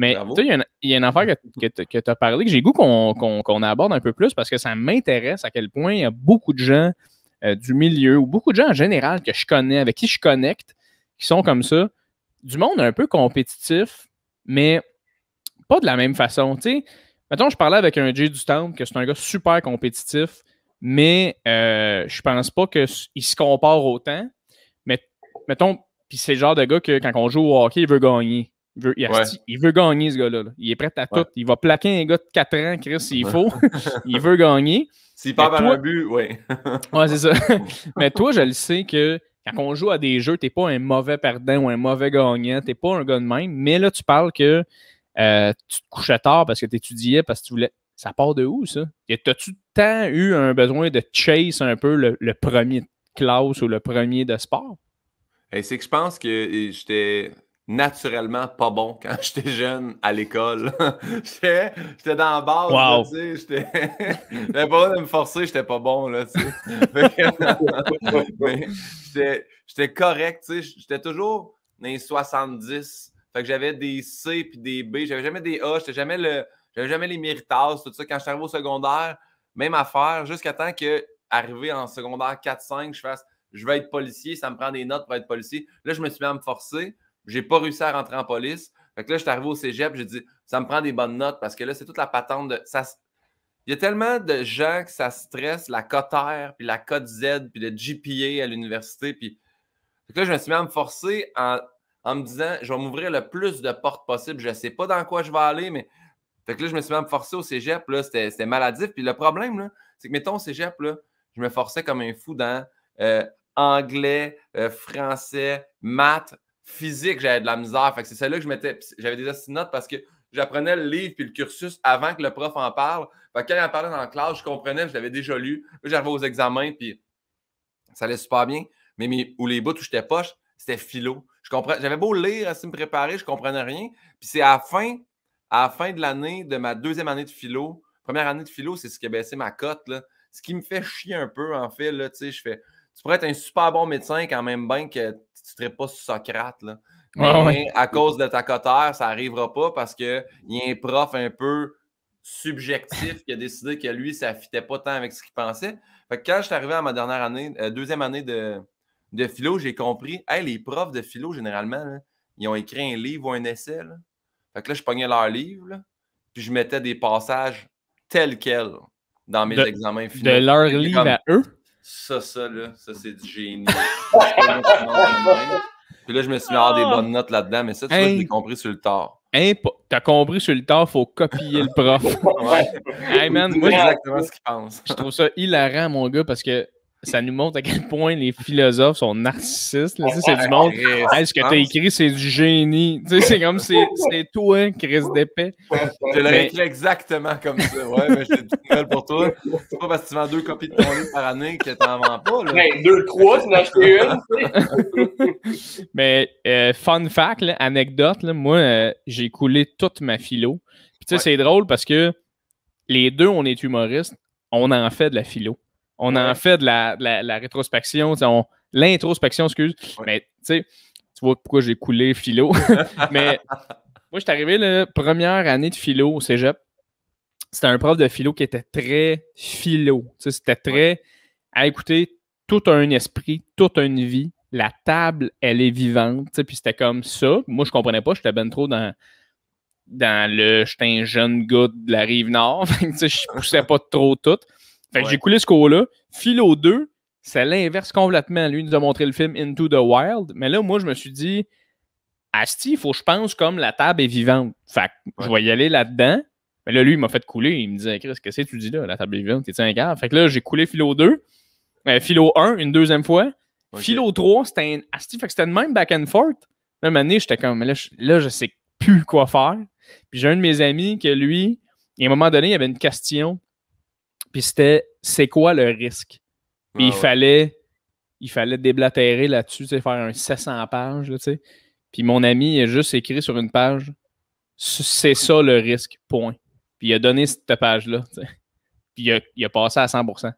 Mais il y, a une affaire que, tu as parlé que j'ai goût qu'on aborde un peu plus parce que ça m'intéresse à quel point il y a beaucoup de gens euh, du milieu ou beaucoup de gens en général que je connais, avec qui je connecte, qui sont comme ça. Du monde un peu compétitif, mais pas de la même façon. Tu sais, mettons, je parlais avec un Jay du Temple, que c'est un gars super compétitif, mais euh, je pense pas qu'il se compare autant. Mais mettons, puis c'est le genre de gars que quand on joue au hockey, il veut gagner il, veut gagner, ce gars-là. Il est prêt à tout. Il va plaquer un gars de 4 ans, Chris, s'il faut. il veut gagner. S'il part par un but, oui. ouais, c'est ça. Mais toi, je le sais que quand on joue à des jeux, t'es pas un mauvais perdant ou un mauvais gagnant. T'es pas un gars de même. Mais là, tu parles que euh, tu te couchais tard parce que tu étudiais, parce que tu voulais. Ça part de où, ça? T'as-tu tant eu un besoin de chase un peu le, premier de classe ou le premier de sport? Eh, c'est que je pense que j'étais naturellement pas bon quand j'étais jeune à l'école. j'étais, dans la base wow. tu sais, j'étais, pas de me forcer, j'étais pas bon, j'étais, correct, j'étais toujours dans les 70. Fait que j'avais des C puis des B, j'avais jamais des A, jamais le, j'avais jamais les méritages, tout ça. Quand je arrivé au secondaire, même affaire, jusqu'à temps que, arrivé en secondaire 4-5, je fasse, je vais être policier, ça me prend des notes pour être policier. Là, je me suis mis à me forcer. J'ai pas réussi à rentrer en police. Fait là, je suis arrivé au cégep, j'ai dit, ça me prend des bonnes notes parce que là, c'est toute la patente de. Ça, il y a tellement de gens que ça stresse la cotère, puis la cote Z, puis le GPA à l'université. Puis... là, je me suis mis à me forcer en, me disant, je vais m'ouvrir le plus de portes possible. Je ne sais pas dans quoi je vais aller, mais. Fait que là, je me suis mis à me forcer au cégep, là, c'était maladif. Puis le problème, c'est que, mettons, au cégep, je me forçais comme un fou dans euh, anglais, euh, français, maths physique, j'avais de la misère. Fait c'est celle-là que je mettais. J'avais des notes parce que j'apprenais le livre puis le cursus avant que le prof en parle. Fait quand il en parlait dans la classe, je comprenais, je l'avais déjà lu. j'arrivais aux examens, puis ça allait super bien. Mais, où les bouts où j'étais poche, c'était philo. Je j'avais beau lire à me préparer, je comprenais rien. Puis c'est à la fin, à fin de l'année, de ma deuxième année de philo, première année de philo, c'est ce qui a baissé ma cote. Là. Ce qui me fait chier un peu, en fait, là, tu sais, je fais tu pourrais être un super bon médecin quand même bien que tu ne serais pas Socrate. Mais à cause de ta cotère, ça n'arrivera pas parce qu'il y a un prof un peu subjectif qui a décidé que lui, ça ne fitait pas tant avec ce qu'il pensait. quand je suis arrivé à ma dernière année, euh, deuxième année de, de philo, j'ai compris, les profs de philo, généralement, ils ont écrit un livre ou un essai. Là. Fait là, je pognais leur livre, puis je mettais des passages tels quels dans mes examens finaux. De leur livre à eux? Ça, ça, là, ça, c'est du génie. Puis là, je me suis mis à avoir des bonnes notes là-dedans, mais ça, tu as compris sur le tard. T'as compris sur le tard, faut copier le prof. ouais. Hey man, moi, exactement ce qu'il pense. Je trouve ça hilarant, mon gars, parce que ça nous montre à quel point les philosophes sont narcissistes. Là, c'est du monde. ce que tu as écrit, c'est du génie. c'est comme c'est, c'est toi, Chris d'épais. Je l'ai écrit exactement comme ça. Ouais, mais j'ai une pour toi. C'est pas parce que tu vends deux copies de ton livre par année que n'en vends pas. Là. Ben, deux, trois, tu n'en acheté une. mais euh, fun fact, anecdote, moi, euh, j'ai coulé toute ma philo. tu sais, c'est drôle parce que les deux, on est humoristes, on en fait de la philo. On en fait de la, rétrospection, l'introspection, excuse. Mais tu vois pourquoi j'ai coulé philo. mais moi, je suis arrivé la première année de philo au cégep. C'était un prof de philo qui était très philo. C'était très à écouter tout un esprit, toute une vie. La table, elle est vivante. Puis c'était comme ça. Moi, je comprenais pas. J'étais ben trop dans, dans le. J'étais un jeune gars de la rive nord. Je poussais pas trop tout. Fait j'ai coulé ce cours-là. Philo 2, c'est l'inverse complètement. Lui, il nous a montré le film Into the Wild. Mais là, moi, je me suis dit, Asti, il faut que je pense comme la table est vivante. Fait que je vais y aller là-dedans. Mais là, lui, il m'a fait couler. Il me disait, Chris, qu'est-ce que c'est tu dis là? La table est vivante, t'es un gars. Fait que là, j'ai coulé Philo 2. Euh, philo 1, une deuxième fois. Philo 3, c'était un. Asti, fait que c'était le même back and forth. même année j'étais comme, là je, là, je sais plus quoi faire. Puis j'ai un de mes amis que lui, à un moment donné, il y avait une question. Puis c'était c'est quoi le risque? il ah fallait il fallait déblatérer là-dessus, faire un 700 pages, Puis mon ami, il a juste écrit sur une page, c'est ça le risque, point. Puis il a donné cette page-là, Puis il a, il a, passé à 100%.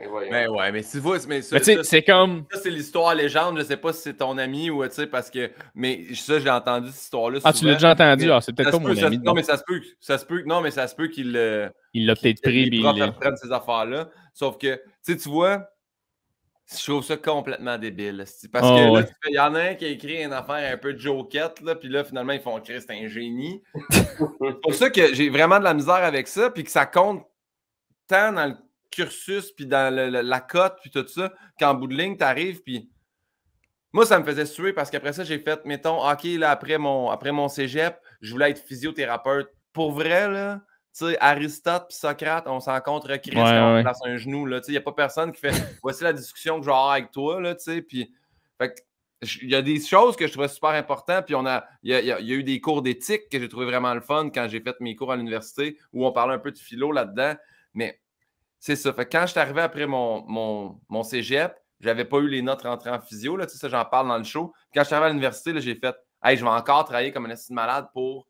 Mais ben ben ouais, mais si vous mais c'est comme. Ça, c'est l'histoire légende. Je sais pas si c'est ton ami ou tu sais, parce que. Mais ça, j'ai entendu cette histoire-là. Ah, tu l'as déjà entendu. Ah, c'est peut-être pas mon ami. Non, mais ça se peut. Ça se peut. Non, mais ça se peut qu'il. Euh, il l'a peut-être pris. Il, ces affaires-là. Sauf que, tu sais, tu vois, je trouve ça complètement débile. Parce ah que là, il y en a un qui a écrit une affaire un peu jokette, là, puis là, finalement, ils font Christ, un génie. c'est pour ça que j'ai vraiment de la misère avec ça, puis que ça compte tant dans le cursus, puis dans la cote, puis tout ça, qu'en bout de ligne, tu arrives, puis. Moi, ça me faisait suer parce qu'après ça, j'ai fait, mettons, OK, là, après mon, après mon cégep, je voulais être physiothérapeute. Pour vrai, là, tu sais, Aristote puis Socrate, on s'en contre Christ on place un genou, là. Tu sais, il n'y a pas personne qui fait, voici la discussion que je avec toi, là, tu sais. Puis, fait il y a des choses que je trouvais super importantes. Puis, on a, il y a, y a, eu des cours d'éthique que j'ai trouvé vraiment le fun quand j'ai fait mes cours à l'université où on parlait un peu de philo là-dedans. Mais c'est ça. quand je suis arrivé après mon, mon, mon n'avais j'avais pas eu les notes rentrées en physio. Là, tu sais, j'en parle dans le show. Quand je suis arrivé à l'université, j'ai fait Hey, je vais encore travailler comme un assistant malade pour.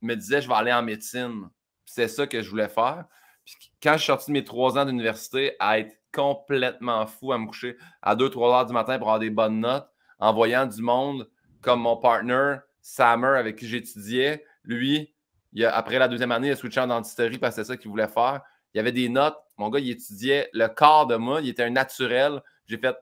me disais, je vais aller en médecine. C'est ça que je voulais faire. Puis quand je suis sorti de mes trois ans d'université, à être complètement fou, à me coucher à 2-3 heures du matin pour avoir des bonnes notes, en voyant du monde comme mon partner, Samer, avec qui j'étudiais, lui, il après la deuxième année, il a switché en dentisterie parce que c'est ça qu'il voulait faire il y avait des notes. Mon gars, il étudiait le corps de moi, il était un naturel. J'ai fait,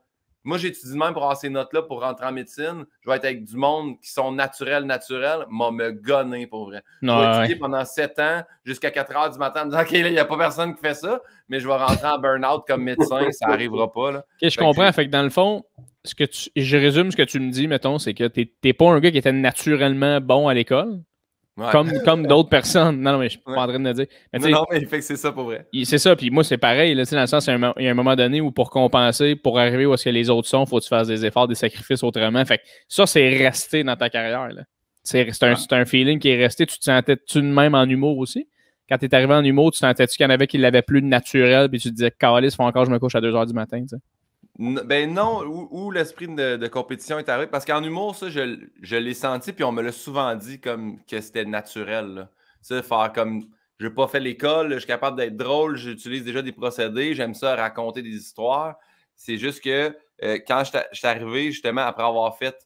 moi, j'étudie même pour avoir ces notes-là pour rentrer en médecine. Je vais être avec du monde qui sont naturels, naturels. M'a me gonné pour vrai. Non, je vais étudier pendant 7 ans jusqu'à 4 heures du matin en disant OK, là, il n'y a pas personne qui fait ça, mais je vais rentrer en burn-out comme médecin, ça n'arrivera pas. Là. je comprends. fait que dans le fond, ce que je résume ce que tu me dis, mettons, c'est que tu n'es pas un gars qui était naturellement bon à l'école. Comme, comme d'autres personnes. Non, non, mais je suis pas en train de le dire. non, non, mais fait c'est ça pour vrai. C'est ça, puis moi, c'est pareil. Là, dans le sens, il y, a un moment donné où pour compenser, pour arriver où ce que les autres sont, faut que tu fasses des efforts, des sacrifices autrement. Fait ça, c'est resté dans ta carrière. C'est un, un, feeling qui est resté. Tu te sentais-tu de même en humour aussi? Quand tu es arrivé en humour, tu sentais-tu qu'il y en avait qui l'avaient plus naturel, puis tu te disais, Calis, faut encore que je me couche à 2 heures du matin, ben non, où, l'esprit de, compétition est arrivé. Parce qu'en humour, ça, je, l'ai senti, puis on me l'a souvent dit comme que c'était naturel. Ça, faire comme j'ai pas fait l'école, je suis capable d'être drôle, j'utilise déjà des procédés, j'aime ça raconter des histoires. C'est juste que euh, quand je suis arrivé, justement, après avoir fait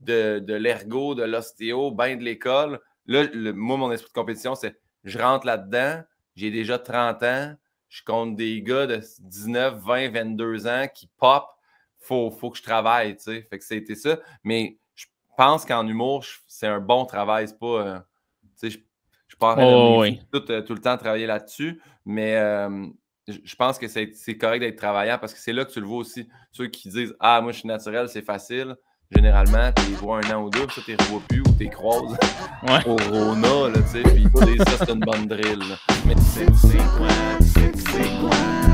de, de l'ergo, de l'ostéo, ben de l'école, là, moi, mon esprit de compétition, c'est je rentre là-dedans, j'ai déjà 30 ans, je compte des gars de 19, 20, 22 ans qui pop. Faut, faut que je travaille, tu sais. Fait que c'était ça. Mais je pense qu'en humour, c'est un bon travail. C'est pas. Euh, tu sais, je, je pars oh, euh, tout, le temps travailler là-dessus. Mais euh, je pense que c'est correct d'être travaillant parce que c'est là que tu le vois aussi. Ceux qui disent Ah, moi, je suis naturel, c'est facile généralement, tu les vois un an ou deux, ça, tu les revois plus ou tu les croises ouais. au là, tu sais, puis ça, c'est une bonne drill. Là. Mais c'est quoi, c'est quoi.